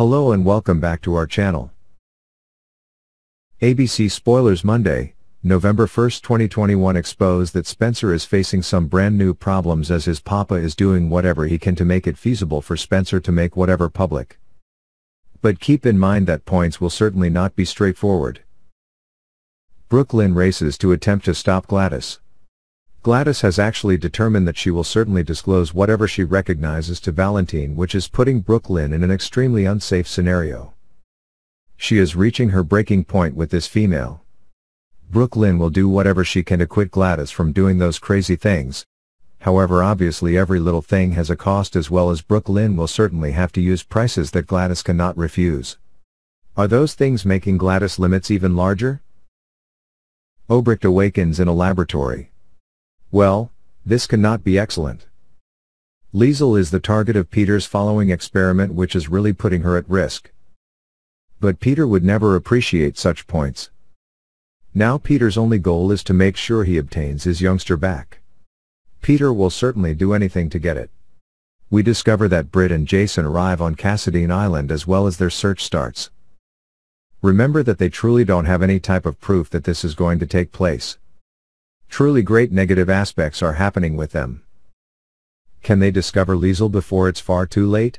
Hello and welcome back to our channel. ABC Spoilers Monday, November 1, 2021 expose that Spencer is facing some brand new problems as his papa is doing whatever he can to make it feasible for Spencer to make whatever public. But keep in mind that points will certainly not be straightforward. Brooklyn races to attempt to stop Gladys. Gladys has actually determined that she will certainly disclose whatever she recognizes to Valentine which is putting Brooklyn in an extremely unsafe scenario. She is reaching her breaking point with this female. Brooklyn will do whatever she can to quit Gladys from doing those crazy things. However obviously every little thing has a cost as well as Brooklyn will certainly have to use prices that Gladys cannot refuse. Are those things making Gladys limits even larger? Obricht awakens in a laboratory. Well, this cannot be excellent. Liesel is the target of Peter's following experiment which is really putting her at risk. But Peter would never appreciate such points. Now Peter's only goal is to make sure he obtains his youngster back. Peter will certainly do anything to get it. We discover that Britt and Jason arrive on Cassidine Island as well as their search starts. Remember that they truly don't have any type of proof that this is going to take place. Truly great negative aspects are happening with them. Can they discover Liesel before it's far too late?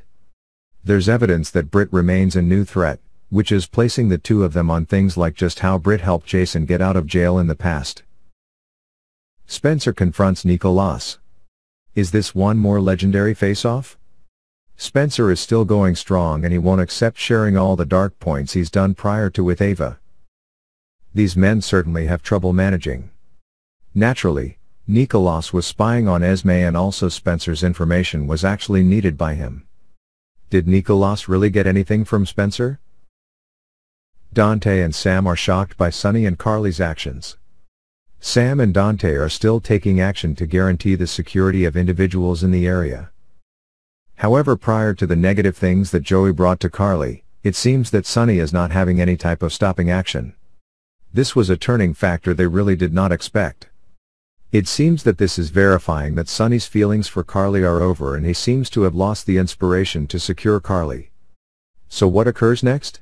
There's evidence that Brit remains a new threat, which is placing the two of them on things like just how Brit helped Jason get out of jail in the past. Spencer confronts Nicolas. Is this one more legendary face-off? Spencer is still going strong and he won't accept sharing all the dark points he's done prior to with Ava. These men certainly have trouble managing. Naturally, Nikolaus was spying on Esme and also Spencer's information was actually needed by him. Did Nikolaus really get anything from Spencer? Dante and Sam are shocked by Sonny and Carly's actions. Sam and Dante are still taking action to guarantee the security of individuals in the area. However prior to the negative things that Joey brought to Carly, it seems that Sonny is not having any type of stopping action. This was a turning factor they really did not expect. It seems that this is verifying that Sonny's feelings for Carly are over and he seems to have lost the inspiration to secure Carly. So what occurs next?